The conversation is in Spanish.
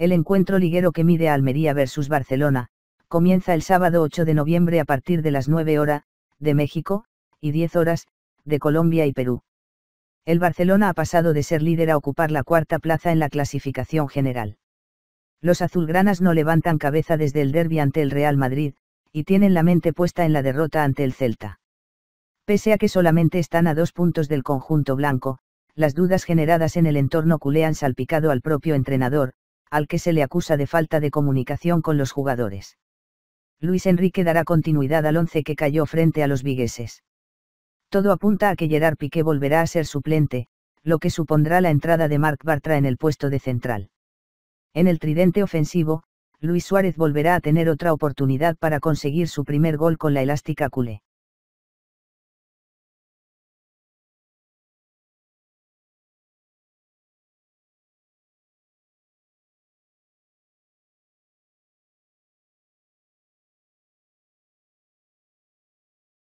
El encuentro liguero que mide Almería versus Barcelona, comienza el sábado 8 de noviembre a partir de las 9 horas, de México, y 10 horas, de Colombia y Perú. El Barcelona ha pasado de ser líder a ocupar la cuarta plaza en la clasificación general. Los azulgranas no levantan cabeza desde el derby ante el Real Madrid, y tienen la mente puesta en la derrota ante el Celta. Pese a que solamente están a dos puntos del conjunto blanco, las dudas generadas en el entorno culé salpicado al propio entrenador, al que se le acusa de falta de comunicación con los jugadores. Luis Enrique dará continuidad al once que cayó frente a los vigueses. Todo apunta a que Gerard Piqué volverá a ser suplente, lo que supondrá la entrada de Marc Bartra en el puesto de central. En el tridente ofensivo, Luis Suárez volverá a tener otra oportunidad para conseguir su primer gol con la elástica culé.